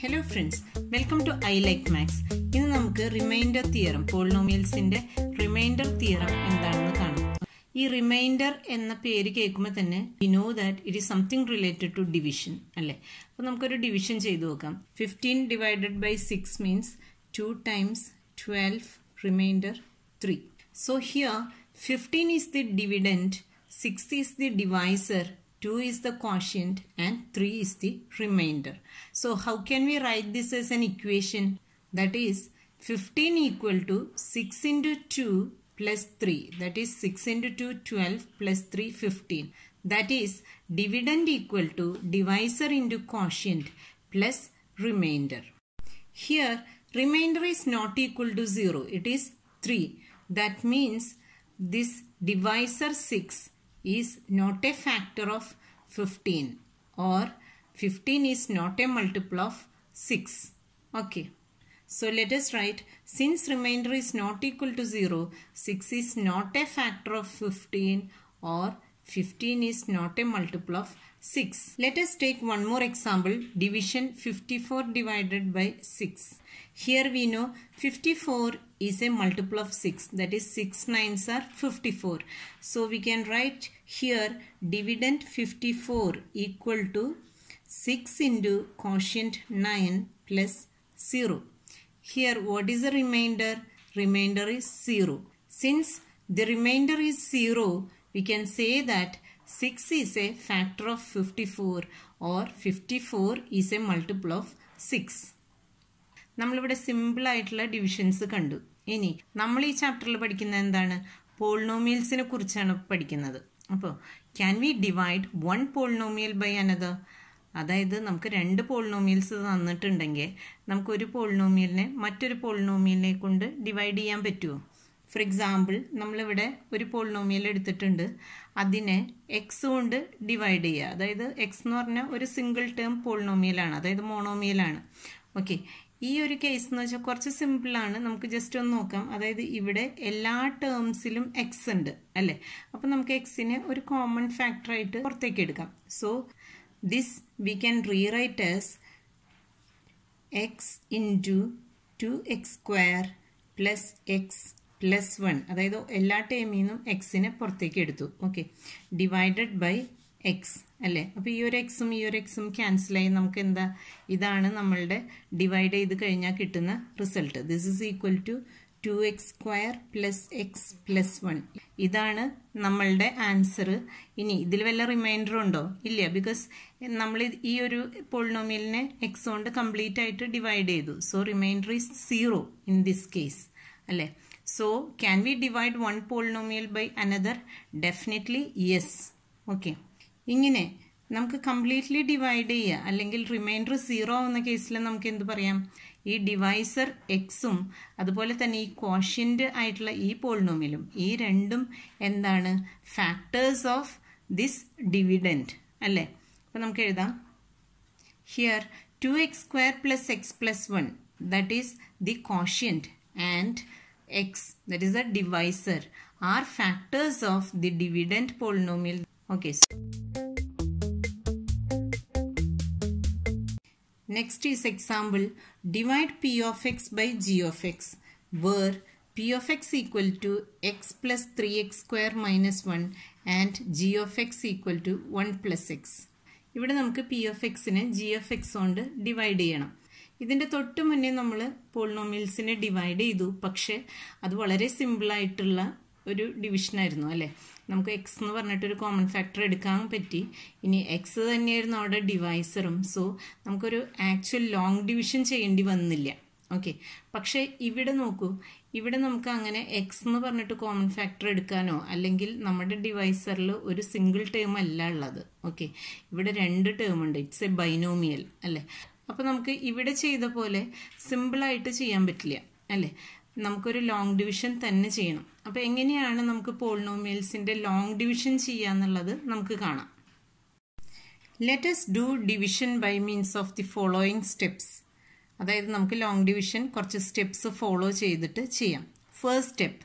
Hello friends welcome to I like maths ഇന്ന് നമുക്ക് remainder theorem പോളിനോമിയൽസിൻ്റെ റിമൈൻഡർ തിയറം എന്താണെന്ന് കാണാം ഈ റിമൈൻഡർ എന്ന പേര് കേൾക്കുമ്പോൾ തന്നെ we know that it is something related to division അല്ലേ അപ്പോൾ നമുക്കൊരു ഡിവിഷൻ ചെയ്ത് നോക്കാം fifteen divided by six means two times twelve remainder three so here fifteen is the dividend six is the divisor 2 is the quotient and 3 is the remainder. So how can we write this as an equation? That is 15 equal to 6 into 2 plus 3 that is 6 into 2 12 plus 3 15 that is dividend equal to divisor into quotient plus remainder. Here remainder is not equal to 0 it is 3 that means this divisor 6 is not a factor of 15 or 15 is not a multiple of 6. Okay. So let us write since remainder is not equal to 0, 6 is not a factor of 15 or 15 is not a multiple of 6. Let us take one more example, division 54 divided by 6. Here we know 54 is a multiple of 6, that is 6 nines are 54. So we can write here dividend 54 equal to 6 into quotient 9 plus 0. Here what is the remainder? Remainder is 0. Since the remainder is 0, we can say that 6 is a factor of 54 or 54 is a multiple of 6. നമ്മളിവിടെ ആയിട്ടുള്ള divisions കണ്ടു ഇനി നമ്മൾ ഈ ചാപ്റ്ററിൽ പഠിക്കുന്നത് എന്താണ് പോളിനോമിയൽസിനെ കുറിച്ചാണ് പഠിക്കുന്നത് അപ്പോൾ can we divide one polynomial by another അതായത് നമുക്ക് രണ്ട് പോളിനോമിയൽസ് തന്നിട്ടുണ്ടെങ്കിൽ നമുക്കൊരു പോളിനോമിയലിനെ മറ്റൊരു പോളിനോമിയലിനെ കൊണ്ട് ഡിവൈഡ് ചെയ്യാൻ പറ്റുമോ ഫോർ എക്സാമ്പിൾ നമ്മളിവിടെ ഒരു പോളിനോമിയൽ എടുത്തിട്ടുണ്ട് അതിനെ എക്സ് കൊണ്ട് ഡിവൈഡ് ചെയ്യുക അതായത് എക്സ് എന്ന് പറഞ്ഞാൽ ഒരു സിംഗിൾ ടേം പോളിനോമിയലാണ് അതായത് മോണോമിയലാണ് ഓക്കെ ഈ ഒരു കേസ് എന്ന് വെച്ചാൽ കുറച്ച് സിമ്പിളാണ് നമുക്ക് ജസ്റ്റ് ഒന്ന് നോക്കാം അതായത് ഇവിടെ എല്ലാ ടേംസിലും എക്സ് ഉണ്ട് അല്ലേ അപ്പം നമുക്ക് എക്സിനെ ഒരു കോമൺ ഫാക്ടറായിട്ട് പുറത്തേക്ക് എടുക്കാം so this we can rewrite as x into two x square plus x plus one അതായത് എല്ലാ ടേമിൽ നിന്നും എക്സിനെ പുറത്തേക്ക് എടുത്തു ഓക്കെ ഡിവൈഡഡ് ബൈ എക്സ് അല്ലേ അപ്പോൾ ഈ ഒരു എക്സും ഈ ഒരു എക്സും ക്യാൻസലായി നമുക്ക് എന്താ ഇതാണ് നമ്മളുടെ ഡിവൈഡ് ചെയ്ത് കഴിഞ്ഞാൽ കിട്ടുന്ന result this is equal to two x square plus x plus one ഇതാണ് നമ്മളുടെ ആൻസർ ഇനി ഇതിൽ വല്ല റിമൈൻഡർ ഉണ്ടോ ഇല്ല ബിക്കോസ് നമ്മൾ ഈ ഒരു പോളിനോമിയലിനെ എക്സ് കൊണ്ട് കംപ്ലീറ്റ് ആയിട്ട് ഡിവൈഡ് ചെയ്തു so remainder is zero in this case അല്ലേ So can we divide one polynomial by another? Definitely yes. Okay. ഇങ്ങനെ നമുക്ക് കംപ്ലീറ്റ്ലി ഡിവൈഡ് ചെയ്യുക അല്ലെങ്കിൽ റിമൈൻഡർ സീറോ ആവുന്ന കേസിൽ നമുക്ക് എന്ത് പറയാം ഈ ഡിവൈസർ എക്സും അതുപോലെ തന്നെ ഈ ക്വാഷ്യൻ്റ് ആയിട്ടുള്ള ഈ പോളിനോമിലും ഈ രണ്ടും എന്താണ് ഫാക്ടേഴ്സ് ഓഫ് ദിസ് ഡിവിഡൻറ്റ് അല്ലേ അപ്പോൾ നമുക്ക് എഴുതാം here two x square plus x plus one that is the quotient and x that is a divisor are factors of the dividend polynomial. Okay. So Next is example divide p of x by g of x where p of x equal to x plus 3x square minus 1 and g of x equal to 1 plus x. ഇവിടെ നമുക്ക് p of എക്സിനെ g of x കൊണ്ട് divide ചെയ്യണം ഇതിൻ്റെ തൊട്ട് മുന്നേ നമ്മൾ പോളിനോമിയൽസിനെ divide ചെയ്തു പക്ഷേ അത് വളരെ സിമ്പിളായിട്ടുള്ള ഒരു ഡിവിഷനായിരുന്നു അല്ലേ നമുക്ക് എക്സ് എന്ന് പറഞ്ഞിട്ടൊരു കോമൺ ഫാക്ടർ എടുക്കാൻ പറ്റി ഇനി എക്സ് തന്നെയായിരുന്നു അവിടെ ഡിവൈസറും സോ നമുക്കൊരു ആക്ച്വൽ ലോങ് ഡിവിഷൻ ചെയ്യേണ്ടി വന്നില്ല ഓക്കെ പക്ഷേ ഇവിടെ നോക്കൂ ഇവിടെ നമുക്ക് അങ്ങനെ എക്സ് എന്ന് പറഞ്ഞിട്ട് കോമൺ ഫാക്ടർ എടുക്കാനോ അല്ലെങ്കിൽ നമ്മുടെ ഡിവൈസറിൽ ഒരു സിംഗിൾ ടേം അല്ല ഉള്ളത് ഓക്കെ ഇവിടെ രണ്ട് ടേം ഉണ്ട് ഇറ്റ്സ് എ ബൈനോമിയൽ അല്ലേ അപ്പോൾ നമുക്ക് ഇവിടെ ചെയ്ത പോലെ സിമ്പിളായിട്ട് ചെയ്യാൻ പറ്റില്ല അല്ലേ നമുക്കൊരു ലോങ് ഡിവിഷൻ തന്നെ ചെയ്യണം അപ്പോൾ എങ്ങനെയാണ് നമുക്ക് പോളിനോമിയൽസിൻ്റെ ലോങ് ഡിവിഷൻ ചെയ്യുക എന്നുള്ളത് നമുക്ക് കാണാം let us do division by means of the following steps അതായത് നമുക്ക് ലോങ് ഡിവിഷൻ കുറച്ച് സ്റ്റെപ്സ് ഫോളോ ചെയ്തിട്ട് ചെയ്യാം first step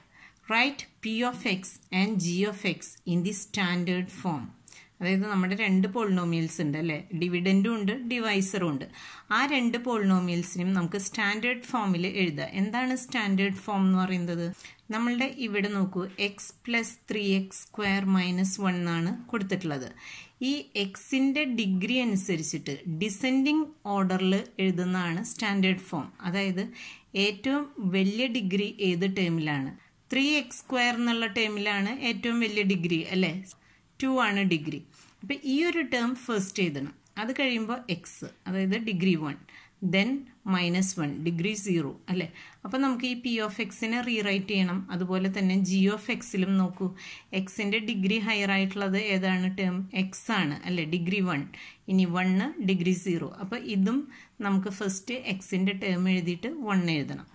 write p of x and g of x in the standard form അതായത് നമ്മുടെ രണ്ട് പോളിനോമിയൽസ് ഉണ്ട് അല്ലേ ഡിവിഡൻറ്റും ഉണ്ട് ഡിവൈസറും ഉണ്ട് ആ രണ്ട് പോളിനോമിയൽസിനും നമുക്ക് സ്റ്റാൻഡേർഡ് ഫോമിൽ എഴുതാം എന്താണ് സ്റ്റാൻഡേർഡ് ഫോം എന്ന് പറയുന്നത് നമ്മളുടെ ഇവിടെ നോക്കൂ x plus three x square minus one എന്നാണ് കൊടുത്തിട്ടുള്ളത് ഈ എക്സിൻ്റെ ഡിഗ്രി അനുസരിച്ചിട്ട് ഡിസെൻഡിങ് ഓർഡറിൽ എഴുതുന്നതാണ് സ്റ്റാൻഡേർഡ് ഫോം അതായത് ഏറ്റവും വലിയ ഡിഗ്രി ഏത് ടേമിലാണ് ത്രീ എക്സ് സ്ക്വയർ എന്നുള്ള ടേമിലാണ് ഏറ്റവും വലിയ ഡിഗ്രി അല്ലേ ടു ആണ് ഡിഗ്രി അപ്പം ഈ ഒരു ടേം ഫസ്റ്റ് ചെയ്തണം അത് കഴിയുമ്പോൾ എക്സ് അതായത് degree one then minus one degree zero അല്ലേ അപ്പം നമുക്ക് ഈ പി ഓഫ് എക്സിനെ റീറൈറ്റ് ചെയ്യണം അതുപോലെ തന്നെ ജി ഓഫ് എക്സിലും നോക്കൂ എക്സിൻ്റെ ഡിഗ്രി ഹയർ ആയിട്ടുള്ളത് ഏതാണ് ടേം എക്സ് ആണ് അല്ലേ ഡിഗ്രി വൺ ഇനി വണ്ണ് ഡിഗ്രി സീറോ അപ്പോൾ ഇതും നമുക്ക് ഫസ്റ്റ് എക്സിൻ്റെ ടേം എഴുതിയിട്ട് വൺ എഴുതണം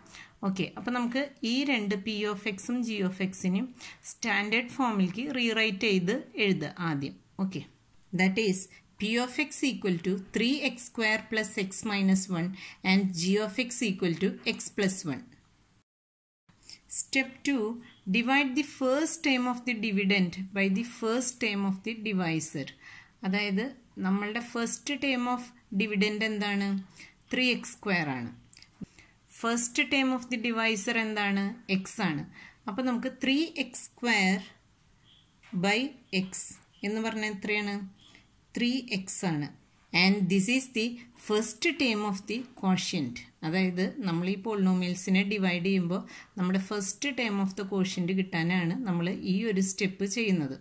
ഓക്കെ അപ്പം നമുക്ക് ഈ രണ്ട് പി ഓഫ് എക്സും ജി ഓഫ് എക്സിനെയും സ്റ്റാൻഡേർഡ് ഫോമിലേക്ക് റീറൈറ്റ് ചെയ്ത് എഴുതുക ആദ്യം okay That is p of x equal to 3x square plus x minus 1 and g of x equal to x plus 1. Step 2. Divide the first term of the dividend by the first term of the divisor. That is the first term of dividend and 3x square. ആണ് first term of the divisor എന്താണ് x ആണ് അപ്പോൾ by x. X square by three x ആണ് and this is the first term of the quotient അതായത് നമ്മൾ ഈ പോളിനോമിയൽസിനെ divide ചെയ്യുമ്പോൾ നമ്മുടെ first term of the quotient കിട്ടാനാണ് നമ്മൾ ഈ ഒരു സ്റ്റെപ്പ് ചെയ്യുന്നത്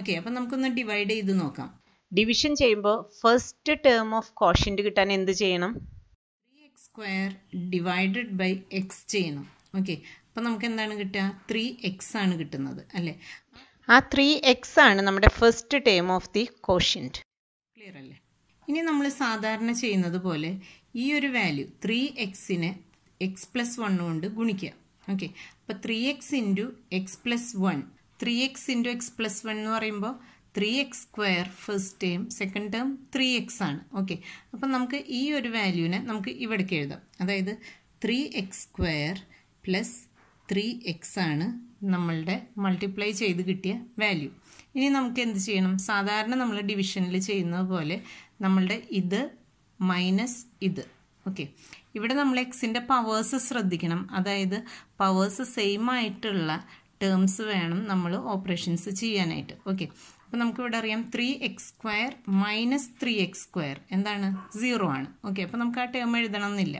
ഓക്കെ അപ്പം നമുക്കൊന്ന് ഡിവൈഡ് ചെയ്ത് നോക്കാം ഡിവിഷൻ ചെയ്യുമ്പോൾ ഫസ്റ്റ് ടേം ഓഫ് കോഷ്യൻറ്റ് കിട്ടാൻ എന്ത് ചെയ്യണം three x square divided by x ചെയ്യണം ഓക്കെ അപ്പം നമുക്ക് എന്താണ് കിട്ടുക ത്രീ എക്സ് ആണ് കിട്ടുന്നത് അല്ലേ ആ ത്രീ എക്സ് ആണ് നമ്മുടെ first term of the quotient clear അല്ലേ ഇനി നമ്മൾ സാധാരണ ചെയ്യുന്നത് പോലെ ഈ ഒരു വാല്യൂ ത്രീ എക്സിനെ എക്സ് പ്ലസ് വൺ കൊണ്ട് ഗുണിക്കുക ഓക്കെ അപ്പോൾ three x into x plus one three x into x plus one എന്ന് പറയുമ്പോൾ three x square first term second term three x ആണ് ഓക്കെ അപ്പം നമുക്ക് ഈ ഒരു വാല്യൂവിനെ നമുക്ക് ഇവിടേക്ക് എഴുതാം അതായത് three x square plus three x ആണ് നമ്മളുടെ മൾട്ടിപ്ലൈ ചെയ്ത് കിട്ടിയ വാല്യൂ ഇനി നമുക്ക് എന്ത് ചെയ്യണം സാധാരണ നമ്മൾ ഡിവിഷനിൽ ചെയ്യുന്നത് പോലെ നമ്മളുടെ ഇത് മൈനസ് ഇത് ഓക്കെ ഇവിടെ നമ്മൾ എക്സിൻ്റെ പവേഴ്സ് ശ്രദ്ധിക്കണം അതായത് പവേഴ്സ് സെയിം ആയിട്ടുള്ള ടേംസ് വേണം നമ്മൾ ഓപ്പറേഷൻസ് ചെയ്യാനായിട്ട് ഓക്കെ അപ്പോൾ നമുക്കിവിടെ അറിയാം three x square minus three x square എന്താണ് സീറോ ആണ് ഓക്കെ അപ്പോൾ നമുക്ക് ആ ടേം എഴുതണം എന്നില്ല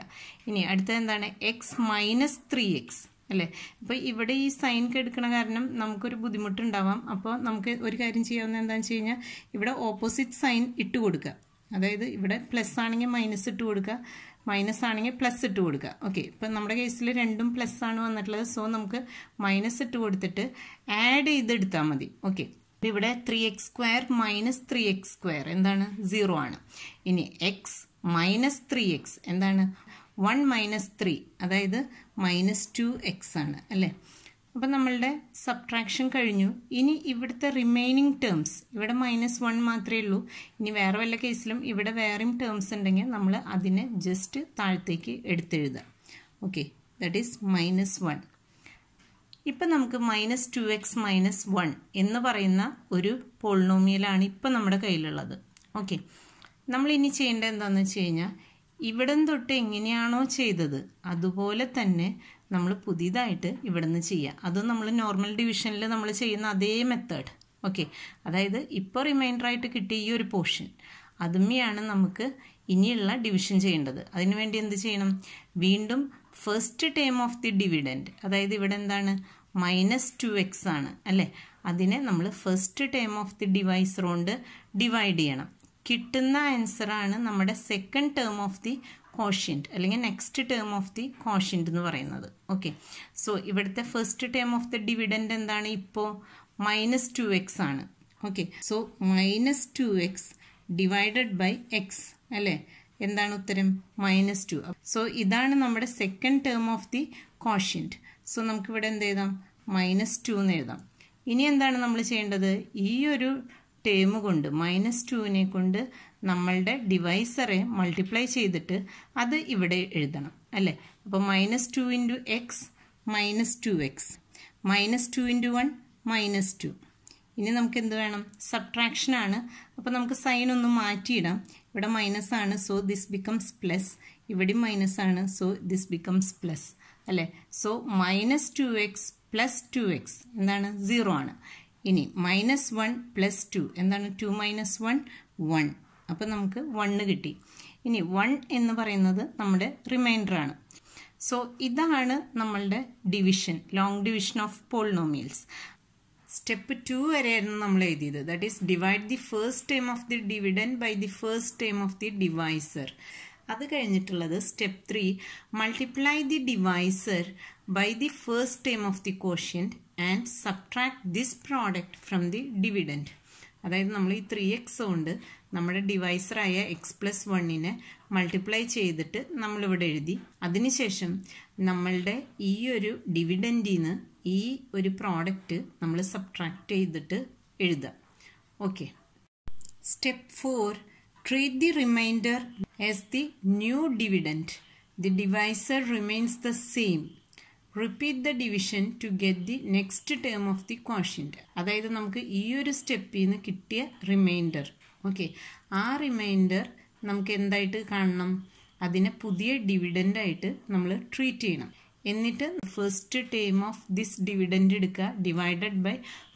ഇനി അടുത്തത് എന്താണ് എക്സ് മൈനസ് ത്രീ എക്സ് അല്ലേ അപ്പോൾ ഇവിടെ ഈ സൈൻ കെടുക്കണ കാരണം നമുക്കൊരു ബുദ്ധിമുട്ടുണ്ടാവാം അപ്പോൾ നമുക്ക് ഒരു കാര്യം ചെയ്യാവുന്ന എന്താണെന്ന് വെച്ച് കഴിഞ്ഞാൽ ഇവിടെ ഓപ്പോസിറ്റ് സൈൻ ഇട്ട് കൊടുക്കുക അതായത് ഇവിടെ പ്ലസ് ആണെങ്കിൽ മൈനസ് ഇട്ട് കൊടുക്കുക മൈനസ് ആണെങ്കിൽ പ്ലസ് ഇട്ട് കൊടുക്കുക ഓക്കെ ഇപ്പം നമ്മുടെ കേസിൽ രണ്ടും പ്ലസ് ആണ് വന്നിട്ടുള്ളത് സോ നമുക്ക് മൈനസ് ഇട്ട് കൊടുത്തിട്ട് ആഡ് ചെയ്തെടുത്താൽ മതി ഓക്കെ ഇവിടെ three x square minus three x square എന്താണ് സീറോ ആണ് ഇനി എക്സ് മൈനസ് ത്രീ എക്സ് എന്താണ് വൺ മൈനസ് ത്രീ അതായത് മൈനസ് ടു എക്സ് ആണ് അല്ലേ അപ്പം നമ്മളുടെ സബ്ട്രാക്ഷൻ കഴിഞ്ഞു ഇനി ഇവിടുത്തെ റിമൈനിങ് ടേംസ് ഇവിടെ മൈനസ് വൺ മാത്രമേ ഉള്ളൂ ഇനി വേറെ വല്ല കേസിലും ഇവിടെ വേറെയും ടേംസ് ഉണ്ടെങ്കിൽ നമ്മൾ അതിനെ ജസ്റ്റ് താഴത്തേക്ക് എടുത്തെഴുതാം okay that is minus one ഇപ്പം നമുക്ക് minus two x minus one എന്ന് പറയുന്ന ഒരു പോളിനോമിയലാണ് ഇപ്പം നമ്മുടെ കയ്യിലുള്ളത് ഓക്കെ നമ്മൾ ഇനി ചെയ്യേണ്ടത് എന്താണെന്ന് വെച്ച് കഴിഞ്ഞാൽ ഇവിടം തൊട്ട് എങ്ങനെയാണോ ചെയ്തത് അതുപോലെ തന്നെ നമ്മൾ പുതിയതായിട്ട് നിന്ന് ചെയ്യുക അത് നമ്മൾ നോർമൽ ഡിവിഷനിൽ നമ്മൾ ചെയ്യുന്ന അതേ മെത്തേഡ് ഓക്കെ അതായത് ഇപ്പോൾ റിമൈൻഡറായിട്ട് കിട്ടിയ ഈ ഒരു പോർഷൻ അതുമേയാണ് നമുക്ക് ഇനിയുള്ള ഡിവിഷൻ ചെയ്യേണ്ടത് അതിനുവേണ്ടി എന്ത് ചെയ്യണം വീണ്ടും first term of the dividend അതായത് ഇവിടെ എന്താണ് മൈനസ് ടു എക്സ് ആണ് അല്ലേ അതിനെ നമ്മൾ first term of the divisor കൊണ്ട് ഡിവൈഡ് ചെയ്യണം കിട്ടുന്ന ആൻസറാണ് നമ്മുടെ second term of the quotient അല്ലെങ്കിൽ next term of the quotient എന്ന് പറയുന്നത് ഓക്കെ സോ ഇവിടുത്തെ first term of the dividend എന്താണ് ഇപ്പോൾ മൈനസ് ടു എക്സ് ആണ് okay so minus two x divided by x അല്ലേ എന്താണ് ഉത്തരം മൈനസ് ടു സോ ഇതാണ് നമ്മുടെ second term of the quotient so നമുക്കിവിടെ എന്ത് എഴുതാം മൈനസ് ടു എന്ന് എഴുതാം ഇനി എന്താണ് നമ്മൾ ചെയ്യേണ്ടത് ഈ ഒരു ടേമ് കൊണ്ട് മൈനസ് ടുവിനെ കൊണ്ട് നമ്മളുടെ ഡിവൈസറെ മൾട്ടിപ്ലൈ ചെയ്തിട്ട് അത് ഇവിടെ എഴുതണം അല്ലേ അപ്പോൾ minus two into x minus two x minus two into one minus two ഇനി നമുക്ക് എന്ത് വേണം സബ്ട്രാക്ഷനാണ് അപ്പോൾ നമുക്ക് സൈൻ ഒന്ന് മാറ്റിയിടാം ഇവിടെ മൈനസ് ആണ് സോ ദിസ് ബിക്കംസ് പ്ലസ് ഇവിടെ മൈനസ് ആണ് സോ ദിസ് ബിക്കംസ് പ്ലസ് അല്ലേ so minus two x plus two x എന്താണ് സീറോ ആണ് ഇനി മൈനസ് വൺ പ്ലസ് ടു എന്താണ് ടു മൈനസ് വൺ വൺ അപ്പോൾ നമുക്ക് വണ്ണ് കിട്ടി ഇനി വൺ എന്ന് പറയുന്നത് നമ്മുടെ റിമൈൻഡറാണ് സോ ഇതാണ് നമ്മളുടെ division long division of polynomials step two വരെയായിരുന്നു നമ്മൾ എഴുതിയത് that is divide the first time of the dividend by the first time of the divisor അത് കഴിഞ്ഞിട്ടുള്ളത് step three multiply the divisor by the first time of the quotient and subtract this product from the dividend അതായത് നമ്മൾ ഈ ത്രീ എക്സ് കൊണ്ട് നമ്മുടെ ഡിവൈസറായ എക്സ് പ്ലസ് വണ്ണിനെ മൾട്ടിപ്ലൈ ചെയ്തിട്ട് നമ്മളിവിടെ എഴുതി അതിനുശേഷം നമ്മളുടെ ഈ ഒരു ഡിവിഡൻറ്റിൽ നിന്ന് ഈ ഒരു പ്രോഡക്റ്റ് നമ്മൾ സബ്ട്രാക്ട് ചെയ്തിട്ട് എഴുതുക okay step four treat the remainder as the new dividend the divisor remains the same repeat the division to get the next term of the quotient അതായത് നമുക്ക് ഈ ഒരു സ്റ്റെപ്പിൽ നിന്ന് കിട്ടിയ റിമൈൻഡർ ഓക്കെ ആ റിമൈൻഡർ നമുക്ക് എന്തായിട്ട് കാണണം അതിനെ പുതിയ ഡിവിഡൻ്റായിട്ട് നമ്മൾ ട്രീറ്റ് ചെയ്യണം എന്നിട്ട് first term of this dividend എടുക്കുക divided by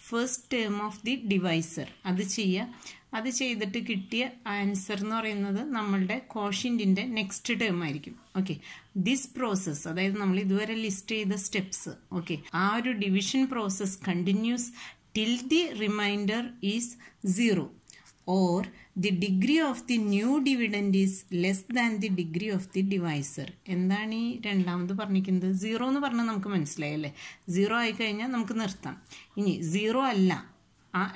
first term of the divisor അത് ചെയ്യുക അത് ചെയ്തിട്ട് കിട്ടിയ ആൻസർ എന്ന് പറയുന്നത് നമ്മളുടെ കോഷ്യൻറ്റിൻ്റെ നെക്സ്റ്റ് ടേം ആയിരിക്കും ഓക്കെ ദിസ് പ്രോസസ്സ് അതായത് നമ്മൾ ഇതുവരെ ലിസ്റ്റ് ചെയ്ത സ്റ്റെപ്സ് ഓക്കെ ആ ഒരു division process continues till the remainder is zero or the degree of the new dividend is less than the degree of the divisor എന്താണ് ഈ രണ്ടാമത് പറഞ്ഞിരിക്കുന്നത് സീറോ എന്ന് പറഞ്ഞാൽ നമുക്ക് മനസ്സിലായല്ലേ സീറോ ആയിക്കഴിഞ്ഞാൽ നമുക്ക് നിർത്താം ഇനി സീറോ അല്ല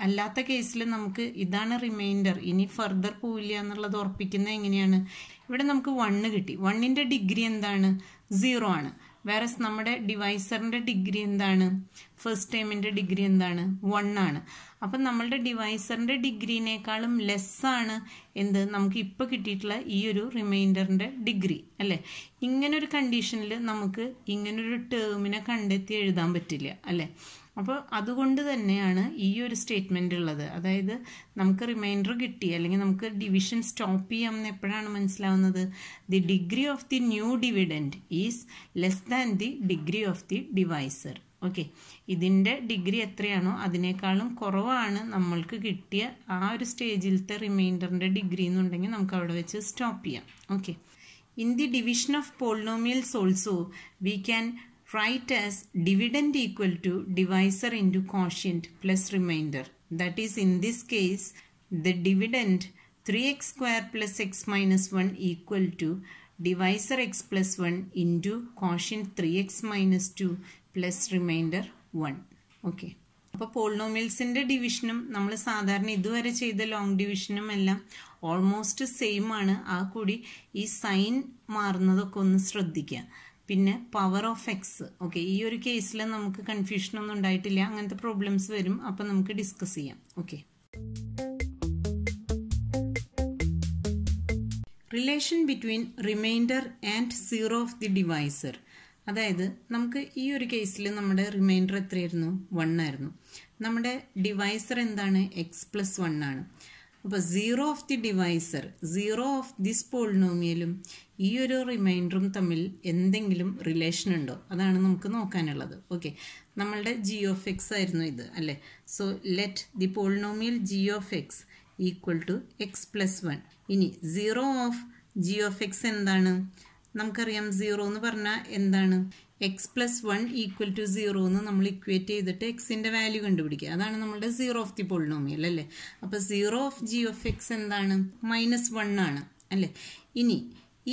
അല്ലാത്ത കേസിൽ നമുക്ക് ഇതാണ് റിമൈൻഡർ ഇനി ഫർദർ പോവില്ല എന്നുള്ളത് ഉറപ്പിക്കുന്നത് എങ്ങനെയാണ് ഇവിടെ നമുക്ക് വണ്ണ് കിട്ടി വണ്ണിൻ്റെ ഡിഗ്രി എന്താണ് സീറോ ആണ് വേറെ നമ്മുടെ ഡിവൈസറിൻ്റെ ഡിഗ്രി എന്താണ് ഫസ്റ്റ് ടൈമിൻ്റെ ഡിഗ്രി എന്താണ് വൺ ആണ് അപ്പം നമ്മളുടെ ഡിവൈസറിൻ്റെ ഡിഗ്രീനേക്കാളും ലെസ്സാണ് എന്ത് നമുക്ക് ഇപ്പോൾ കിട്ടിയിട്ടുള്ള ഈ ഒരു റിമൈൻഡറിൻ്റെ ഡിഗ്രി അല്ലേ ഇങ്ങനൊരു കണ്ടീഷനിൽ നമുക്ക് ഇങ്ങനൊരു ടേമിനെ കണ്ടെത്തി എഴുതാൻ പറ്റില്ല അല്ലേ അപ്പോൾ അതുകൊണ്ട് തന്നെയാണ് ഈ ഒരു സ്റ്റേറ്റ്മെൻ്റ് ഉള്ളത് അതായത് നമുക്ക് റിമൈൻഡർ കിട്ടി അല്ലെങ്കിൽ നമുക്ക് ഡിവിഷൻ സ്റ്റോപ്പ് ചെയ്യാം എന്ന് എപ്പോഴാണ് മനസ്സിലാവുന്നത് the degree of the new dividend is less than the degree of the divisor okay ഇതിൻ്റെ ഡിഗ്രി എത്രയാണോ അതിനേക്കാളും കുറവാണ് നമ്മൾക്ക് കിട്ടിയ ആ ഒരു സ്റ്റേജിലത്തെ റിമൈൻഡറിൻ്റെ ഡിഗ്രി എന്നുണ്ടെങ്കിൽ നമുക്ക് അവിടെ വെച്ച് സ്റ്റോപ്പ് ചെയ്യാം okay in the division of polynomials also we can write as dividend equal to divisor into quotient plus remainder. That is in this case the dividend 3x square plus x minus 1 equal to divisor x plus 1 into quotient 3x minus 2 plus remainder 1. Okay. അപ്പോൾ പോളിനോമിയൽസിൻ്റെ ഡിവിഷനും നമ്മൾ സാധാരണ ഇതുവരെ ചെയ്ത long ഡിവിഷനും എല്ലാം almost same ആണ് ആ കൂടി ഈ സൈൻ മാറുന്നതൊക്കെ ഒന്ന് ശ്രദ്ധിക്കുക പിന്നെ പവർ ഓഫ് എക്സ് ഓക്കെ ഈ ഒരു കേസിൽ നമുക്ക് കൺഫ്യൂഷനൊന്നും ഉണ്ടായിട്ടില്ല അങ്ങനത്തെ പ്രോബ്ലംസ് വരും അപ്പം നമുക്ക് ഡിസ്കസ് ചെയ്യാം okay relation between remainder and zero of the divisor അതായത് നമുക്ക് ഈ ഒരു കേസിൽ നമ്മുടെ റിമൈൻഡർ എത്രയായിരുന്നു വൺ ആയിരുന്നു നമ്മുടെ ഡിവൈസർ എന്താണ് എക്സ് പ്ലസ് വൺ ആണ് അപ്പോൾ zero of the divisor zero of this പോളിനോമിയലും ഈ ഒരു റിമൈൻഡറും തമ്മിൽ എന്തെങ്കിലും റിലേഷൻ ഉണ്ടോ അതാണ് നമുക്ക് നോക്കാനുള്ളത് ഓക്കെ നമ്മളുടെ ജി ഓഫ് എക്സ് ആയിരുന്നു ഇത് അല്ലേ so let the polynomial g of x equal to x plus one ഇനി zero of g of x എന്താണ് നമുക്കറിയാം സീറോ എന്ന് പറഞ്ഞാൽ എന്താണ് x plus one equal to zero എന്ന് നമ്മൾ ഇക്വേറ്റ് ചെയ്തിട്ട് എക്സിൻ്റെ വാല്യൂ കണ്ടുപിടിക്കുക അതാണ് നമ്മുടെ സീറോ ഓഫ് ദി പോളിനോമിയൽ അല്ലേ അപ്പോൾ zero of g of x എന്താണ് മൈനസ് വൺ ആണ് അല്ലേ ഇനി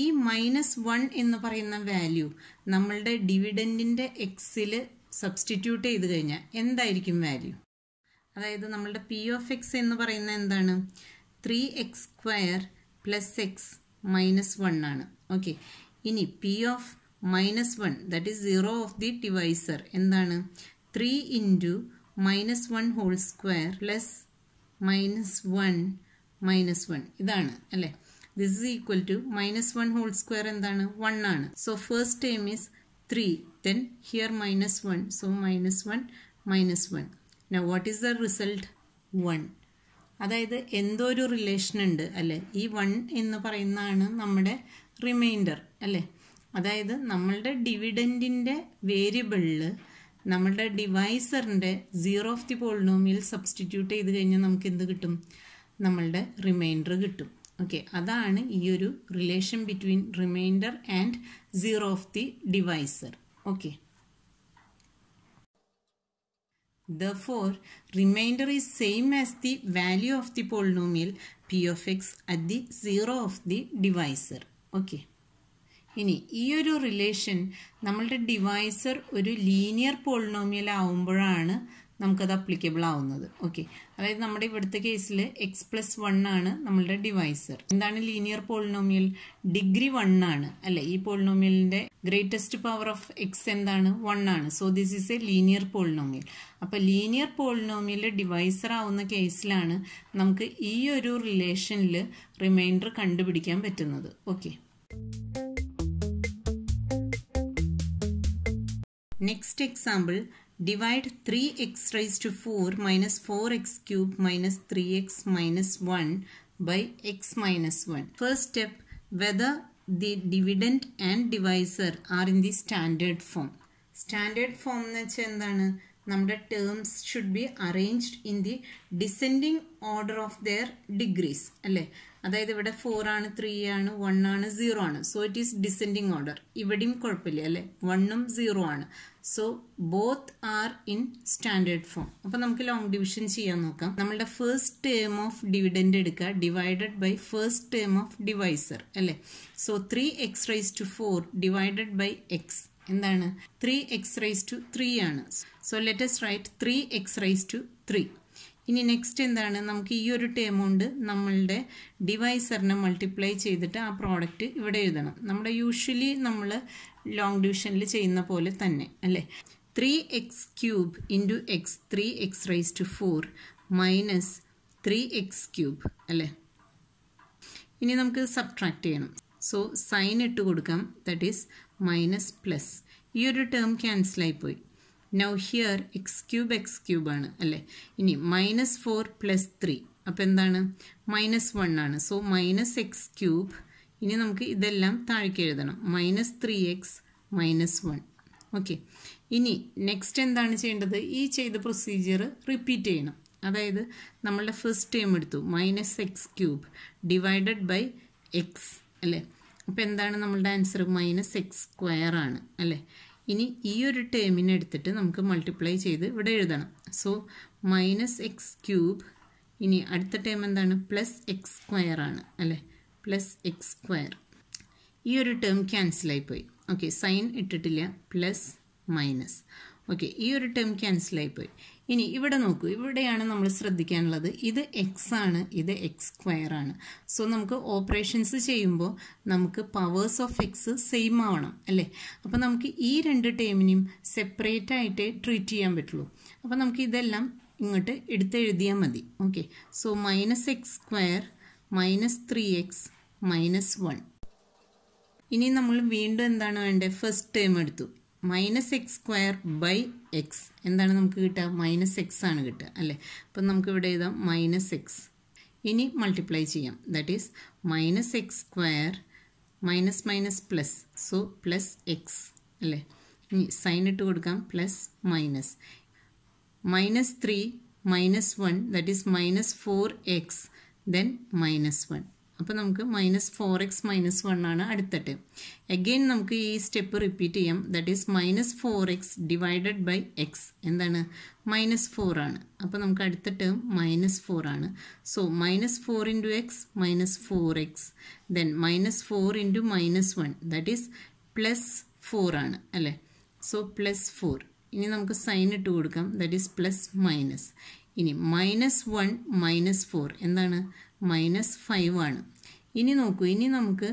ഈ മൈനസ് വൺ എന്ന് പറയുന്ന വാല്യൂ നമ്മളുടെ ഡിവിഡൻറ്റിൻ്റെ എക്സിൽ സബ്സ്റ്റിറ്റ്യൂട്ട് ചെയ്ത് കഴിഞ്ഞാൽ എന്തായിരിക്കും വാല്യൂ അതായത് നമ്മളുടെ പി ഓഫ് എക്സ് എന്ന് പറയുന്നത് എന്താണ് three x square plus x minus one ആണ് ഓക്കെ ഇനി p of minus one that is zero of the divisor എന്താണ് three into minus one whole square less minus one minus one ഇതാണ് അല്ലേ this is equal to minus one whole square എന്താണ് one ആണ് so first term is three then here minus one so minus one minus one ന what is the result one അതായത് എന്തോ ഒരു relation ഉണ്ട് അല്ലേ ഈ വൺ എന്ന് പറയുന്നതാണ് നമ്മുടെ റിമൈൻഡർ അല്ലേ അതായത് നമ്മളുടെ ഡിവിഡൻറ്റിൻ്റെ വേരിയബിളിൽ നമ്മളുടെ ഡിവൈസറിൻ്റെ zero of the polynomial substitute ചെയ്ത് കഴിഞ്ഞാൽ നമുക്ക് എന്ത് കിട്ടും നമ്മളുടെ റിമൈൻഡർ കിട്ടും ഓക്കെ അതാണ് ഈ ഒരു relation between remainder and zero of the divisor okay for remainder is same as the value of the polynomial p of x at the zero of the divisor okay ഇനി ഈ ഒരു relation നമ്മളുടെ divisor ഒരു linear polynomial ആവുമ്പോഴാണ് നമുക്കത് applicable ആവുന്നത് okay അതായത് നമ്മുടെ ഇവിടുത്തെ കേസിൽ എക്സ് പ്ലസ് വൺ ആണ് നമ്മളുടെ ഡിവൈസർ എന്താണ് ലീനിയർ പോളിനോമിയൽ ഡിഗ്രി വൺ ആണ് അല്ലെ ഈ പോളിനോമിയലിന്റെ ഗ്രേറ്റസ്റ്റ് പവർ ഓഫ് എക്സ് എന്താണ് വൺ ആണ് so this is a linear polynomial അപ്പോൾ ലീനിയർ പോളിനോമിയൽ ഡിവൈസർ ആവുന്ന കേസിലാണ് നമുക്ക് ഈ ഒരു റിലേഷനിൽ റിമൈൻഡർ കണ്ടുപിടിക്കാൻ പറ്റുന്നത് okay Next example, divide 3x raised to 4 minus 4x cube minus 3x minus 1 by x minus 1. First step, whether the dividend and divisor are in the standard form. Standard form എന്ന് വെച്ചാൽ എന്താണ് terms should be arranged in the descending order of their degrees. Degrees അതായത് ഇവിടെ four ആണ് three ആണ് one ആണ് zero ആണ് so it is descending order ഇവിടെയും കുഴപ്പമില്ല അല്ലെ വണ്ണും സീറോ ആണ് so both are in standard form അപ്പൊ നമുക്ക് ലോങ് ഡിവിഷൻ ചെയ്യാൻ നോക്കാം നമ്മളുടെ ഫസ്റ്റ് ടേം ഓഫ് ഡിവിഡൻഡ് എടുക്കുക divided by first term of divisor അല്ലെ so three x raise to four divided by x എന്താണ് three x raise to three ആണ് so let's write three x raise to three ഇനി next എന്താണ് നമുക്ക് ഈ ഒരു ടേമുണ്ട് നമ്മളുടെ ഡിവൈസറിനെ മൾട്ടിപ്ലൈ ചെയ്തിട്ട് ആ പ്രോഡക്റ്റ് ഇവിടെ എഴുതണം നമ്മുടെ യൂഷ്വലി നമ്മൾ ലോങ് ഡിവിഷനിൽ ചെയ്യുന്ന പോലെ തന്നെ അല്ലേ three x cube into x three x raise to four minus three x cube അല്ലേ ഇനി നമുക്ക് സബ്ട്രാക്ട് ചെയ്യണം സോ സൈൻ ഇട്ട് കൊടുക്കാം ദറ്റ് ഈസ് മൈനസ് പ്ലസ് ഈ ഒരു ടേം ക്യാൻസലായിപ്പോയി now here x cube x ആണ് അല്ലേ ഇനി മൈനസ് ഫോർ പ്ലസ് ത്രീ അപ്പോൾ എന്താണ് മൈനസ് വൺ ആണ് സോ മൈനസ് എക്സ് ക്യൂബ് ഇനി നമുക്ക് ഇതെല്ലാം താഴേക്ക് എഴുതണം minus three x minus one okay ഇനി നെക്സ്റ്റ് എന്താണ് ചെയ്യേണ്ടത് ഈ ചെയ്ത പ്രൊസീജിയർ റിപ്പീറ്റ് ചെയ്യണം അതായത് നമ്മളുടെ ഫസ്റ്റ് ടേം എടുത്തു minus x cube divided by x അല്ലേ അപ്പോൾ എന്താണ് നമ്മളുടെ ആൻസർ മൈനസ് എക്സ് സ്ക്വയർ ആണ് അല്ലേ ഇനി ഈ ഒരു ടേമിനെ എടുത്തിട്ട് നമുക്ക് മൾട്ടിപ്ലൈ ചെയ്ത് ഇവിടെ എഴുതണം സോ മൈനസ് എക്സ് ക്യൂബ് ഇനി അടുത്ത ടേം എന്താണ് പ്ലസ് എക്സ് സ്ക്വയർ ആണ് അല്ലേ പ്ലസ് എക്സ് സ്ക്വയർ ഈ ഒരു ടേം ക്യാൻസലായിപ്പോയി ഓക്കെ സൈൻ ഇട്ടിട്ടില്ല പ്ലസ് മൈനസ് ഓക്കെ ഈ ഒരു ടേം ക്യാൻസലായിപ്പോയി ഇനി ഇവിടെ നോക്കൂ ഇവിടെയാണ് നമ്മൾ ശ്രദ്ധിക്കാനുള്ളത് ഇത് എക്സ് ആണ് ഇത് എക്സ് സ്ക്വയർ ആണ് സോ നമുക്ക് ഓപ്പറേഷൻസ് ചെയ്യുമ്പോൾ നമുക്ക് പവേഴ്സ് ഓഫ് എക്സ് സെയിം ആവണം അല്ലേ അപ്പോൾ നമുക്ക് ഈ രണ്ട് ടേമിനെയും സെപ്പറേറ്റ് ആയിട്ട് ട്രീറ്റ് ചെയ്യാൻ പറ്റുള്ളൂ അപ്പോൾ നമുക്ക് ഇതെല്ലാം ഇങ്ങോട്ട് എടുത്തെഴുതിയാൽ മതി okay so minus x square minus three x minus one ഇനി നമ്മൾ വീണ്ടും എന്താണ് വേണ്ടത് ഫസ്റ്റ് ടേം എടുത്തു minus x square by x എന്താണ് നമുക്ക് കിട്ടുക മൈനസ് എക്സ് ആണ് കിട്ടുക അല്ലേ അപ്പം നമുക്കിവിടെ എഴുതാം മൈനസ് എക്സ് ഇനി മൾട്ടിപ്ലൈ ചെയ്യാം that is minus x square minus minus plus so plus x അല്ലേ ഇനി സൈൻ ഇട്ട് കൊടുക്കാം plus minus minus three minus one that is minus four x then minus one അപ്പോൾ നമുക്ക് minus four x minus one ആണ് അടുത്ത term again നമുക്ക് ഈ സ്റ്റെപ്പ് റിപ്പീറ്റ് ചെയ്യാം that is minus four x divided by x എന്താണ് minus four ആണ് അപ്പോൾ നമുക്ക് അടുത്ത ടേം മൈനസ് ഫോർ ആണ് so minus four into x minus four x then minus four into minus one that is plus four ആണ് അല്ലേ so plus four ഇനി നമുക്ക് സൈൻ ഇട്ട് കൊടുക്കാം ദാറ്റ് ഈസ് പ്ലസ് മൈനസ് ഇനി മൈനസ് വൺ മൈനസ് ഫോർ എന്താണ് minus five ആണ് ഇനി നോക്കൂ ഇനി നമുക്ക്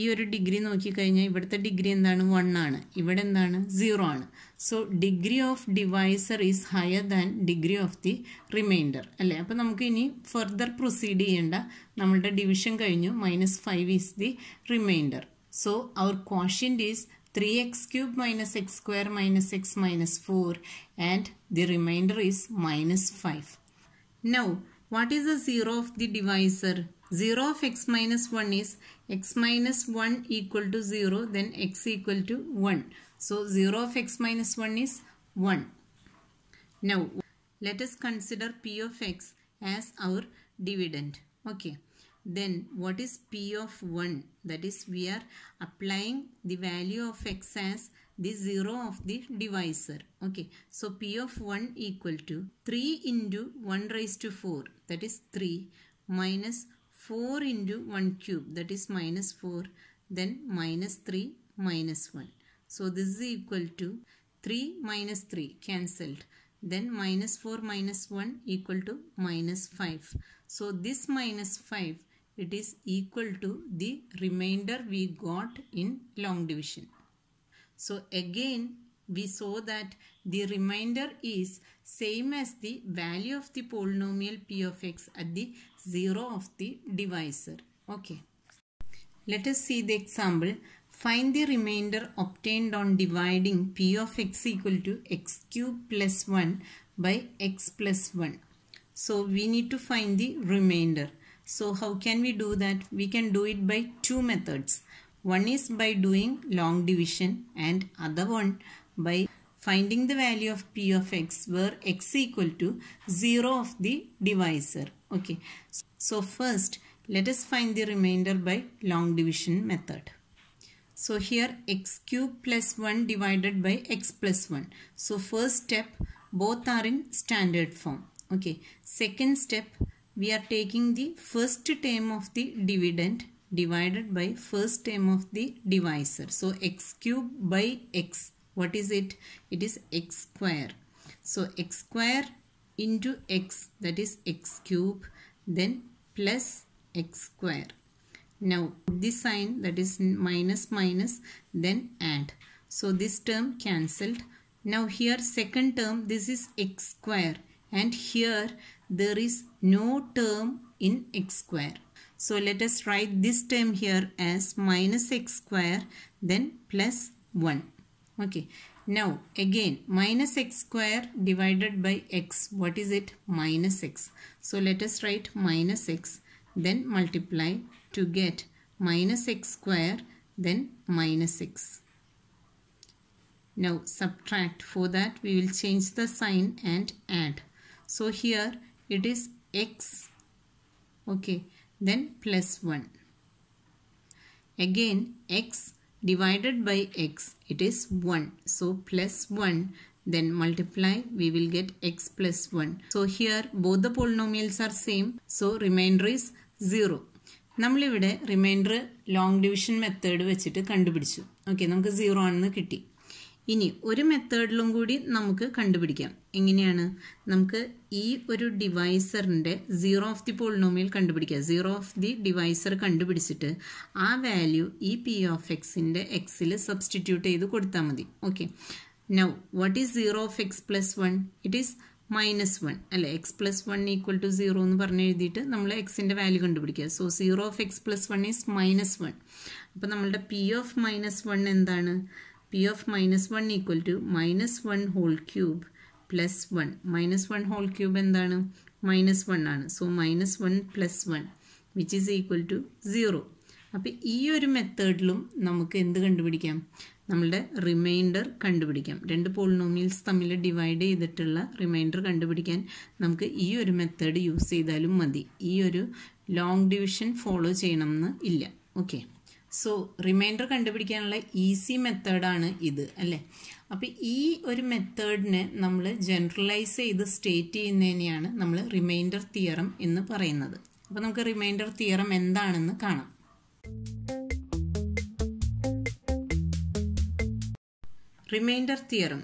ഈ ഒരു ഡിഗ്രി നോക്കിക്കഴിഞ്ഞാൽ ഇവിടുത്തെ ഡിഗ്രി എന്താണ് വൺ ആണ് ഇവിടെ എന്താണ് സീറോ ആണ് so degree of divisor is higher than degree of the remainder അല്ലേ അപ്പോൾ നമുക്ക് ഇനി ഫർദർ പ്രൊസീഡ് ചെയ്യേണ്ട നമ്മളുടെ ഡിവിഷൻ കഴിഞ്ഞു minus five is the remainder so our quotient is three x cube minus x square minus x minus four and the remainder is minus five now What is the 0 of the divisor? 0 of x minus 1 is x minus 1 equal to 0 then x equal to 1. So 0 of x minus 1 is 1. Now let us consider p of x as our dividend. Okay. Then what is p of 1? That is we are applying the value of x as the 0 of the divisor. Okay, so P of 1 equal to 3 into 1 raised to 4 that is 3 minus 4 into 1 cube that is minus 4 then minus 3 minus 1. So this is equal to 3 minus 3 cancelled then minus 4 minus 1 equal to minus 5. So this minus 5 it is equal to the remainder we got in long division. So again we saw that the remainder is same as the value of the polynomial p of x at the 0 of the divisor. Okay. Let us see the example. Find the remainder obtained on dividing p of x equal to x cube plus 1 by x plus 1. So we need to find the remainder. So how can we do that? We can do it by two methods. One is by doing long division and other one by finding the value of p of x where x equal to 0 of the divisor. Okay. So first let us find the remainder by long division method. So here x cube plus 1 divided by x plus 1. So first step both are in standard form. Okay. Second step we are taking the first term of the dividend divided by first term of the divisor. So x cube by x. What is it? It is x square. So x square into x that is x cube then plus x square. Now this sign that is minus minus then add. So this term cancelled. Now here second term this is x square and here there is no term in x square. So let us write this term here as minus x square then plus 1. Okay. Now again minus x square divided by x. What is it? Minus x. So let us write minus x then multiply to get minus x square then minus x. Now subtract. For that we will change the sign and add. So here it is x. Okay. then plus 1. Again x divided by x it is 1 so plus 1 then multiply we will get x plus 1. So here both the polynomials are same so remainder is 0. നമ്മളിവിടെ reminder long division method വെച്ചിട്ട് കണ്ടുപിടിച്ചു okay നമുക്ക് zero ആണെന്ന് കിട്ടി ഇനി ഒരു മെത്തേഡിലും കൂടി നമുക്ക് കണ്ടുപിടിക്കാം എങ്ങനെയാണ് നമുക്ക് ഈ ഒരു ഡിവൈസറിൻ്റെ സീറോ ഓഫ് ദി പോളിനോമിയൽ കണ്ടുപിടിക്കുക സീറോ ഓഫ് ദി ഡിവൈസർ കണ്ടുപിടിച്ചിട്ട് ആ വാല്യൂ ഈ പി ഓഫ് എക്സിൻ്റെ എക്സിൽ സബ്സ്റ്റിറ്റ്യൂട്ട് ചെയ്ത് കൊടുത്താൽ മതി okay now what is zero of x plus one it is minus one അല്ലെ x plus one equal to zero എന്ന് പറഞ്ഞ് എഴുതിയിട്ട് നമ്മൾ എക്സിൻ്റെ വാല്യൂ കണ്ടുപിടിക്കുക so zero of x plus one is minus one അപ്പോൾ നമ്മളുടെ പി ഓഫ് മൈനസ് വൺ എന്താണ് P of minus one equal to minus one whole cube plus one minus one whole cube എന്താണ് മൈനസ് വൺ ആണ് so minus one plus one which is equal to zero അപ്പോൾ ഈ ഒരു മെത്തേഡിലും നമുക്ക് എന്ത് കണ്ടുപിടിക്കാം നമ്മളുടെ റിമൈൻഡർ കണ്ടുപിടിക്കാം രണ്ട് പോളിനോമിയൽസ് തമ്മിൽ ഡിവൈഡ് ചെയ്തിട്ടുള്ള റിമൈൻഡർ കണ്ടുപിടിക്കാൻ നമുക്ക് ഈ ഒരു മെത്തേഡ് യൂസ് ചെയ്താലും മതി ഈ ഒരു ലോങ് ഡിവിഷൻ ഫോളോ ചെയ്യണമെന്ന് ഇല്ല ഓക്കെ സോ റിമൈൻഡർ കണ്ടുപിടിക്കാനുള്ള ഈസി മെത്തേഡാണ് ഇത് അല്ലേ അപ്പം ഈ ഒരു മെത്തേഡിനെ നമ്മൾ ജനറലൈസ് ചെയ്ത് സ്റ്റേറ്റ് ചെയ്യുന്നതിനെയാണ് നമ്മൾ റിമൈൻഡർ തിയറം എന്ന് പറയുന്നത് അപ്പം നമുക്ക് റിമൈൻഡർ തിയറം എന്താണെന്ന് കാണാം remainder theorem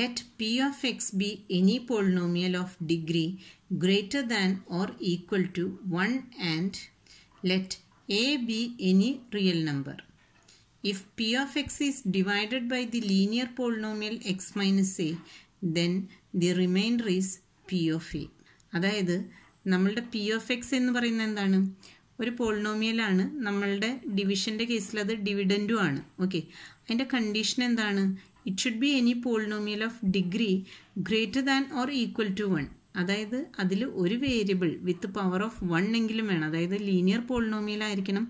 let P of x be any polynomial of degree greater than or equal to one and let a be any real number. If p of x is divided by the linear polynomial x minus a, then the remainder is p of a. അതായത് നമ്മളുടെ P of X എന്ന് പറയുന്നത് എന്താണ് ഒരു പോളിനോമിയലാണ് നമ്മളുടെ ഡിവിഷൻ്റെ കേസിൽ അത് ഡിവിഡൻറ്റും ആണ് ഓക്കെ അതിൻ്റെ കണ്ടീഷൻ എന്താണ് it should be any polynomial of degree greater than or equal to one അതായത് അതിൽ ഒരു variable with power of one എങ്കിലും വേണം അതായത് ലീനിയർ പോളിനോമിയലായിരിക്കണം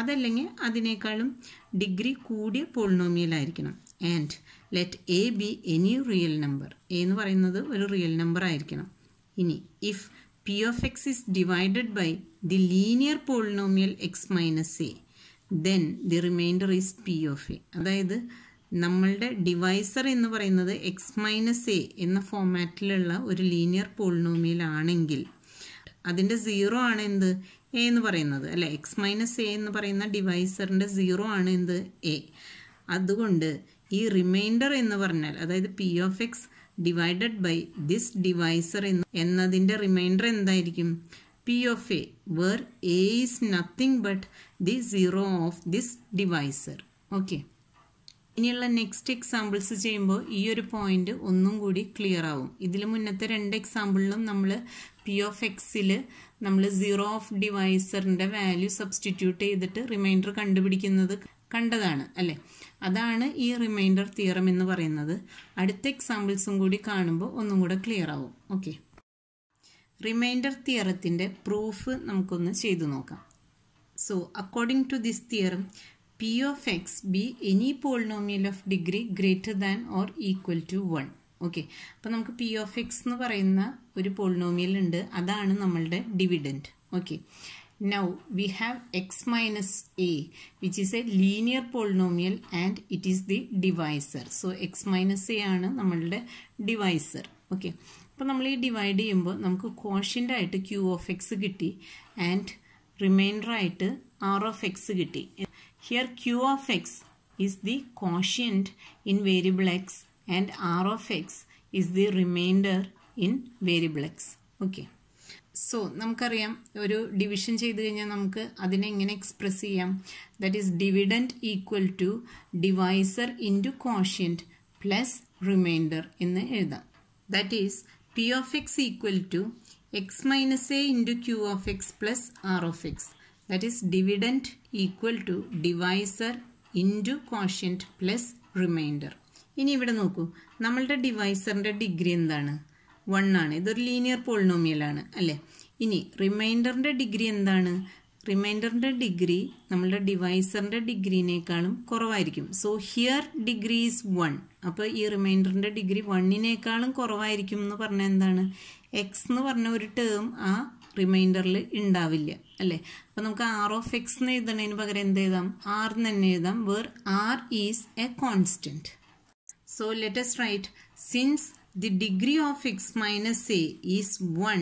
അതല്ലെങ്കിൽ അതിനേക്കാളും ഡിഗ്രി കൂടിയ പോളിനോമിയലായിരിക്കണം and let a be any real number a എന്ന് പറയുന്നത് ഒരു റിയൽ നമ്പർ ആയിരിക്കണം ഇനി if P of x is divided by the linear polynomial x minus a then the remainder is P of A അതായത് നമ്മളുടെ divisor എന്ന് പറയുന്നത് X minus A എന്ന ഫോമാറ്റിലുള്ള ഒരു ലീനിയർ പോളിനോമിയലാണെങ്കിൽ അതിൻ്റെ സീറോ ആണ് എന്ത് എ എന്ന് പറയുന്നത് അല്ലെ എക്സ് മൈനസ് എ എന്ന് പറയുന്ന ഡിവൈസറിൻ്റെ സീറോ ആണ് എന്ത് എ അതുകൊണ്ട് ഈ റിമൈൻഡർ എന്ന് പറഞ്ഞാൽ അതായത് P of x divided by this divisor എന്ന് എന്നതിൻ്റെ റിമൈൻഡർ എന്തായിരിക്കും P of a where a is nothing but the zero of this divisor okay ഇനിയുള്ള നെക്സ്റ്റ് എക്സാമ്പിൾസ് ചെയ്യുമ്പോൾ ഈ ഒരു പോയിന്റ് ഒന്നും കൂടി ക്ലിയർ ആവും ഇതിൽ മുന്നത്തെ രണ്ട് എക്സാമ്പിളിലും നമ്മൾ പി ഓഫ് എക്സിൽ നമ്മൾ സീറോ ഓഫ് ഡിവൈസറിൻ്റെ വാല്യൂ സബ്സ്റ്റിറ്റ്യൂട്ട് ചെയ്തിട്ട് റിമൈൻഡർ കണ്ടുപിടിക്കുന്നത് കണ്ടതാണ് അല്ലേ അതാണ് ഈ റിമൈൻഡർ തിയറം എന്ന് പറയുന്നത് അടുത്ത എക്സാമ്പിൾസും കൂടി കാണുമ്പോൾ ഒന്നും കൂടെ ക്ലിയർ ആവും ഓക്കെ റിമൈൻഡർ തിയറത്തിൻ്റെ പ്രൂഫ് നമുക്കൊന്ന് ചെയ്തു നോക്കാം so according to this theorem p of x be any polynomial of degree greater than or equal to 1. Okay അപ്പം നമുക്ക് പി ഓഫ് എക്സ് എന്ന് പറയുന്ന ഒരു പോളിനോമിയൽ ഉണ്ട് അതാണ് നമ്മളുടെ dividend okay now we have x minus a which is a linear polynomial and it is the divisor so x minus a ആണ് നമ്മളുടെ ഡിവൈസർ ഓക്കെ അപ്പം നമ്മൾ ഈ ഡിവൈഡ് ചെയ്യുമ്പോൾ നമുക്ക് കോഷ്യൻ്റായിട്ട് ക്യൂ ഓഫ് എക്സ് കിട്ടി ആൻഡ് റിമൈൻഡർ ആയിട്ട് ആർ ഓഫ് എക്സ് കിട്ടി Here q of x is the quotient in variable x and r of x is the remainder in variable x. Okay. So നമുക്കറിയാം ഒരു division ചെയ്ത് കഴിഞ്ഞാൽ നമുക്ക് അതിനെ എങ്ങനെ എക്സ്പ്രസ് ചെയ്യാം that is dividend equal to divisor into quotient plus remainder എന്ന് എഴുതാം that is P of x equal to x minus a into Q of x plus R of x that is dividend equal to divisor into quotient plus remainder ഇനി ഇവിടെ നോക്കൂ നമ്മളുടെ ഡിവൈസറിൻ്റെ degree എന്താണ് one ആണ് ഇതൊരു linear പോളിനോമിയലാണ് അല്ലേ ഇനി റിമൈൻഡറിൻ്റെ ഡിഗ്രി എന്താണ് റിമൈൻഡറിൻ്റെ ഡിഗ്രി നമ്മളുടെ ഡിവൈസറിൻ്റെ ഡിഗ്രീനേക്കാളും കുറവായിരിക്കും so here degree is one അപ്പോൾ ഈ റിമൈൻഡറിൻ്റെ ഡിഗ്രി വണ്ണിനേക്കാളും കുറവായിരിക്കും എന്ന് പറഞ്ഞാൽ എന്താണ് എക്സ് എന്ന് പറഞ്ഞ ഒരു ടേം ആ റിമൈൻഡറിൽ ഉണ്ടാവില്ല അല്ലേ അപ്പം നമുക്ക് ആർ ഓഫ് എക്സ് എന്ന് എഴുതണതിന് പകരം എന്ത് എഴുതാം ആർ എന്ന് തന്നെ എഴുതാം where R is a constant so let's write since the degree of x minus a is one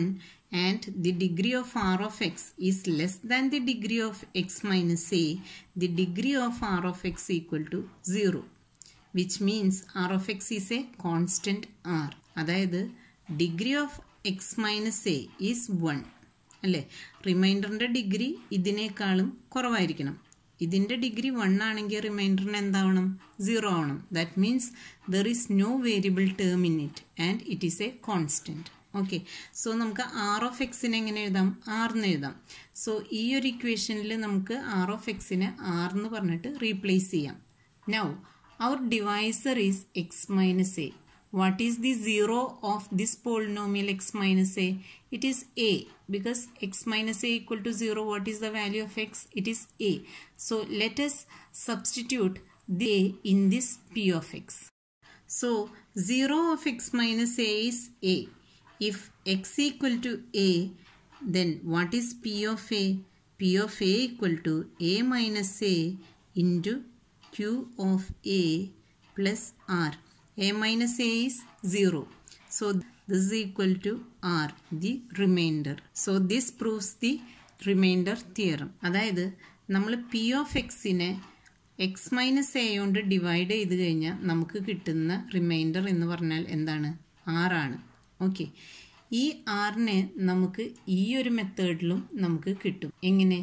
and the degree of R of x is less than the degree of x minus a the degree of R of x equal to zero which means R of x is a constant R അതായത് degree of x minus a is one അല്ലേ റിമൈൻഡറിൻ്റെ degree ഇതിനേക്കാളും കുറവായിരിക്കണം ഇതിൻ്റെ degree one ആണെങ്കിൽ റിമൈൻഡറിന് എന്താവണം zero ആവണം that means there is no variable term in it and it is a constant okay so നമുക്ക് ആർ ഓഫ് എക്സിനെ എങ്ങനെ എഴുതാം ആർ എന്ന് എഴുതാം സോ ഈ ഒരു ഇക്വേഷനിൽ നമുക്ക് ആർ ഓഫ് എക്സിനെ ആർ എന്ന് പറഞ്ഞിട്ട് റീപ്ലേസ് ചെയ്യാം now our divisor is x minus a What is the zero of this polynomial x minus a? It is a because x minus a equal to 0 what is the value of x? It is a. So let us substitute the a in this p of x. So 0 of x minus a is a. If x equal to a then what is p of a? p of a equal to a minus a into q of a plus r a minus a is 0 so this is equal to r the remainder so this proves the remainder theorem അതായത് നമ്മൾ P of എക്സിനെ x minus a കൊണ്ട് divide ചെയ്ത് കഴിഞ്ഞാൽ നമുക്ക് കിട്ടുന്ന reminder എന്ന് പറഞ്ഞാൽ എന്താണ് ആറാണ് ഓക്കെ ഈ ആറിനെ നമുക്ക് ഈ ഒരു മെത്തേഡിലും നമുക്ക് കിട്ടും എങ്ങനെ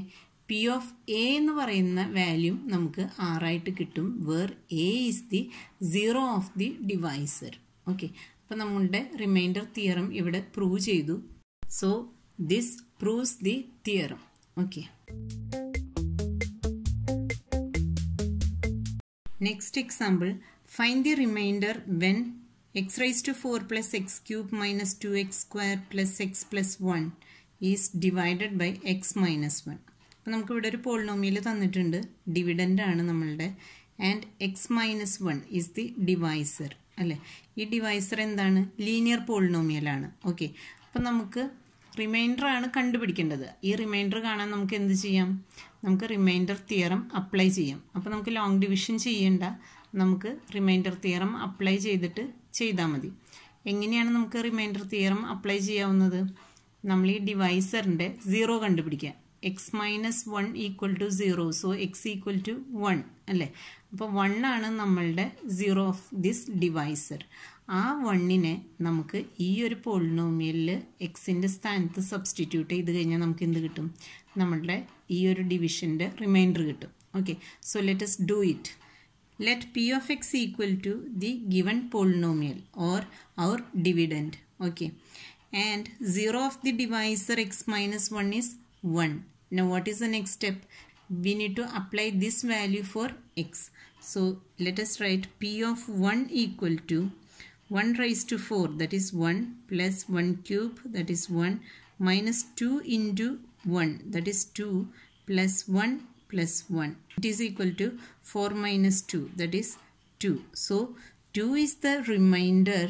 പി ഓഫ് എ എന്ന് പറയുന്ന വാല്യൂ നമുക്ക് ആറായിട്ട് കിട്ടും where a is the zero of the divisor okay അപ്പം നമ്മളുടെ റിമൈൻഡർ തിയറം ഇവിടെ പ്രൂവ് ചെയ്തു so this proves the theorem okay next example find the remainder when x raise to four plus x cube minus two x square plus x plus one is divided by x minus one അപ്പോൾ നമുക്കിവിടെ ഒരു polynomial തന്നിട്ടുണ്ട് dividend ആണ് നമ്മളുടെ and x minus one is the divisor അല്ലേ ഈ divisor എന്താണ് linear പോളിനോമിയലാണ് ഓക്കെ അപ്പം നമുക്ക് റിമൈൻഡർ ആണ് കണ്ടുപിടിക്കേണ്ടത് ഈ റിമൈൻഡർ കാണാൻ നമുക്ക് എന്ത് ചെയ്യാം നമുക്ക് റിമൈൻഡർ തിയറം അപ്ലൈ ചെയ്യാം അപ്പോൾ നമുക്ക് ലോങ് ഡിവിഷൻ ചെയ്യേണ്ട നമുക്ക് റിമൈൻഡർ തിയറം അപ്ലൈ ചെയ്തിട്ട് ചെയ്താൽ മതി എങ്ങനെയാണ് നമുക്ക് റിമൈൻഡർ തിയറം അപ്ലൈ ചെയ്യാവുന്നത് നമ്മൾ ഈ ഡിവൈസറിൻ്റെ സീറോ കണ്ടുപിടിക്കുക x minus one equal to zero so x equal to one അല്ലേ അപ്പോൾ ആണ് നമ്മളുടെ സീറോ ഓഫ് ദിസ് ഡിവൈസർ ആ വണ്ണിനെ നമുക്ക് ഈ ഒരു പോളിനോമിയലിൽ എക്സിൻ്റെ സ്ഥാനത്ത് സബ്സ്റ്റിറ്റ്യൂട്ട് ചെയ്ത് കഴിഞ്ഞാൽ നമുക്ക് എന്ത് കിട്ടും നമ്മളുടെ ഈ ഒരു ഡിവിഷൻ്റെ റിമൈൻഡർ കിട്ടും okay so let's do it let P of x equal to the given polynomial or our dividend okay and zero of the divisor x minus one is 1. Now what is the next step? We need to apply this value for x. So let us write p of 1 equal to 1 raised to 4 that is 1 plus 1 cube that is 1 minus 2 into 1 that is 2 plus 1 plus 1. It is equal to 4 minus 2 that is 2. So 2 is the remainder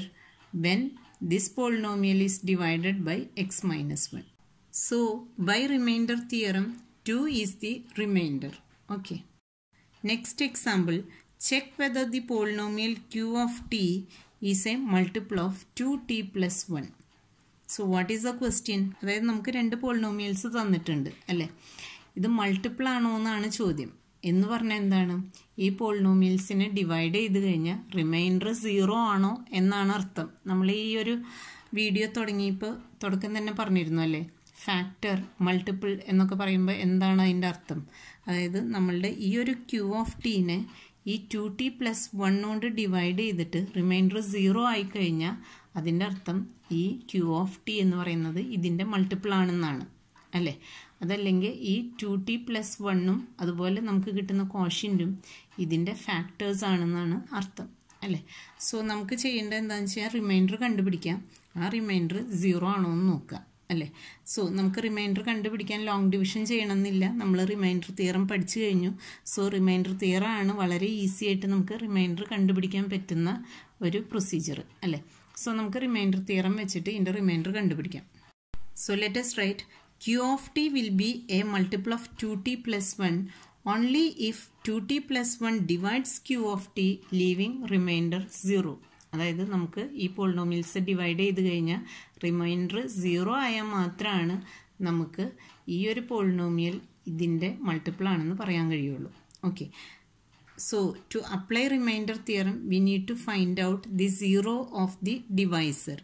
when this polynomial is divided by x minus 1. So, by remainder theorem, 2 is the remainder. Okay. Next example, check whether the polynomial q of t is a multiple of 2t plus 1. So what is the question അതായത് നമുക്ക് രണ്ട് polynomials തന്നിട്ടുണ്ട് അല്ലേ ഇത് multiple ആണോ എന്നാണ് ചോദ്യം എന്ന് പറഞ്ഞാൽ എന്താണ് ഈ പോളിനോമിയൽസിനെ ഡിവൈഡ് ചെയ്ത് കഴിഞ്ഞാൽ റിമൈൻഡർ സീറോ ആണോ എന്നാണ് അർത്ഥം നമ്മൾ ഈ ഒരു വീഡിയോ തുടങ്ങിയപ്പോൾ തുടക്കം തന്നെ പറഞ്ഞിരുന്നു അല്ലേ ഫാക്ടർ മൾട്ടിപ്പിൾ എന്നൊക്കെ പറയുമ്പോൾ എന്താണ് അതിൻ്റെ അർത്ഥം അതായത് നമ്മളുടെ ഈ ഒരു ക്യൂ ഓഫ് ടീനെ ഈ ടു ടി പ്ലസ് വൺ കൊണ്ട് ഡിവൈഡ് ചെയ്തിട്ട് റിമൈൻഡർ സീറോ ആയിക്കഴിഞ്ഞാൽ അതിൻ്റെ അർത്ഥം ഈ ക്യൂ ഓഫ് ടി എന്ന് പറയുന്നത് ഇതിൻ്റെ മൾട്ടിപ്പിൾ ആണെന്നാണ് അല്ലേ അതല്ലെങ്കിൽ ഈ ടു ടി പ്ലസ് വണ്ണും അതുപോലെ നമുക്ക് കിട്ടുന്ന കോഷ്യൻറ്റും ഇതിൻ്റെ ഫാക്ടേഴ്സ് ആണെന്നാണ് അർത്ഥം അല്ലേ സോ നമുക്ക് ചെയ്യേണ്ടത് എന്താണെന്ന് വെച്ചാൽ റിമൈൻഡർ കണ്ടുപിടിക്കാം ആ റിമൈൻഡർ സീറോ ആണോ എന്ന് നോക്കുക അല്ലേ സോ നമുക്ക് റിമൈൻഡർ കണ്ടുപിടിക്കാൻ ലോങ് ഡിവിഷൻ ചെയ്യണമെന്നില്ല നമ്മൾ റിമൈൻഡർ തിയറം പഠിച്ചു കഴിഞ്ഞു സോ റിമൈൻഡർ തിയറാണ് വളരെ ഈസി ആയിട്ട് നമുക്ക് റിമൈൻഡർ കണ്ടുപിടിക്കാൻ പറ്റുന്ന ഒരു പ്രൊസീജിയർ അല്ലേ സോ നമുക്ക് റിമൈൻഡർ തിയറം വെച്ചിട്ട് ഇതിൻ്റെ റിമൈൻഡർ കണ്ടുപിടിക്കാം so let's write Q of t will be a multiple of two t plus one only if two t plus one divides Q of t leaving remainder zero അതായത് നമുക്ക് ഈ polynomials divide ചെയ്ത് കഴിഞ്ഞാൽ reminder zero ആയാൽ മാത്രമാണ് നമുക്ക് ഈ ഒരു പോളിനോമിയൽ ഇതിൻ്റെ മൾട്ടിപ്പിൾ ആണെന്ന് പറയാൻ കഴിയുള്ളൂ okay so to apply remainder theorem we need to find out the zero of the divisor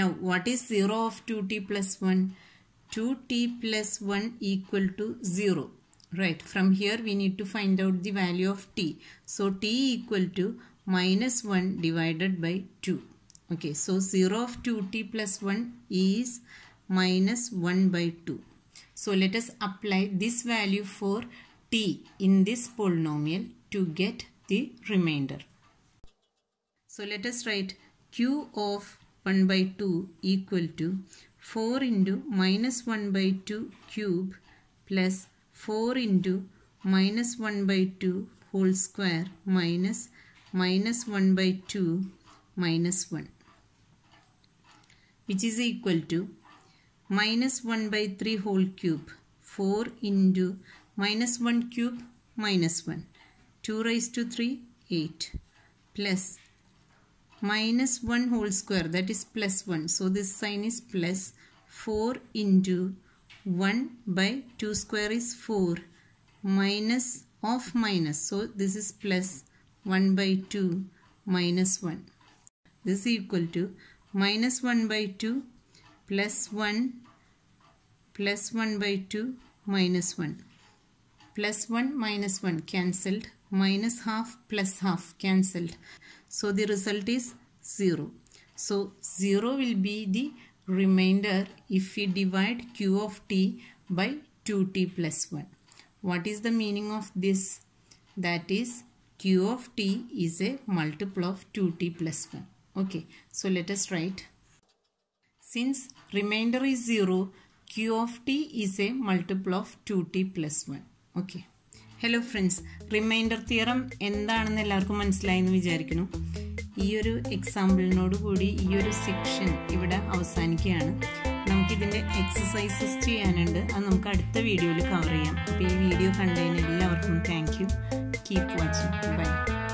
now what is zero of two t plus one two t plus one equal to zero right from here we need to find out the value of t so t equal to minus one divided by two Okay, so 0 of 2t plus 1 is minus 1 by 2. So let us apply this value for t in this polynomial to get the remainder. So let us write q of 1 by 2 equal to 4 into minus 1 by 2 cube plus 4 into minus 1 by 2 whole square minus minus 1 by 2 minus 1 which is equal to minus 1 by 3 whole cube 4 into minus 1 cube minus 1 2 raised to 3 8 plus minus 1 whole square that is plus 1 so this sign is plus 4 into 1 by 2 square is 4 minus of minus so this is plus 1 by 2 minus 1 this is equal to minus 1 by 2 plus 1 plus 1 by 2 minus 1 plus 1 minus 1 cancelled minus half plus half cancelled so the result is 0 so 0 will be the remainder if we divide q of t by 2t plus 1 what is the meaning of this that is q of t is a multiple of 2t plus 1 Okay, so let us write. Since remainder is 0, q of t is a multiple of 2t plus 1. Okay. Hello friends remainder theorem എന്താണെന്ന് എല്ലാവർക്കും മനസ്സിലായെന്ന് വിചാരിക്കുന്നു ഈ ഒരു എക്സാമ്പിളിനോട് കൂടി ഈ ഒരു section ഇവിടെ അവസാനിക്കുകയാണ് നമുക്കിതിൻ്റെ എക്സസൈസസ് ചെയ്യാനുണ്ട് അത് നമുക്ക് അടുത്ത വീഡിയോയിൽ കവർ ചെയ്യാം അപ്പോൾ ഈ വീഡിയോ കണ്ടതിന് എല്ലാവർക്കും thank you keep watching by